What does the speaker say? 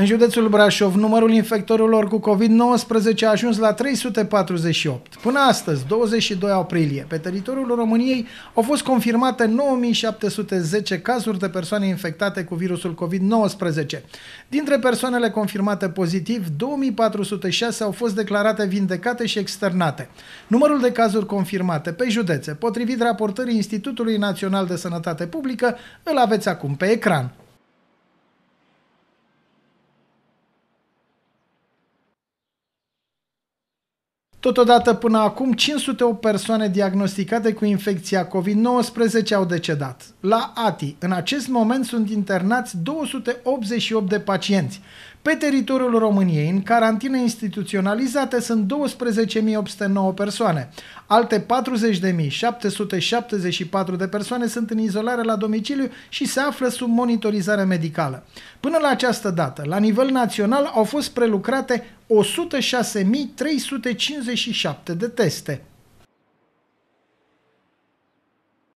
În județul Brașov, numărul infectorilor cu COVID-19 a ajuns la 348. Până astăzi, 22 aprilie, pe teritoriul României au fost confirmate 9710 cazuri de persoane infectate cu virusul COVID-19. Dintre persoanele confirmate pozitiv, 2406 au fost declarate vindecate și externate. Numărul de cazuri confirmate pe județe, potrivit raportării Institutului Național de Sănătate Publică, îl aveți acum pe ecran. Totodată, până acum, 508 persoane diagnosticate cu infecția COVID-19 au decedat. La ATI, în acest moment sunt internați 288 de pacienți. Pe teritoriul României, în carantină instituționalizate, sunt 12.809 persoane. Alte 40.774 de persoane sunt în izolare la domiciliu și se află sub monitorizare medicală. Până la această dată, la nivel național au fost prelucrate 106.357 de teste.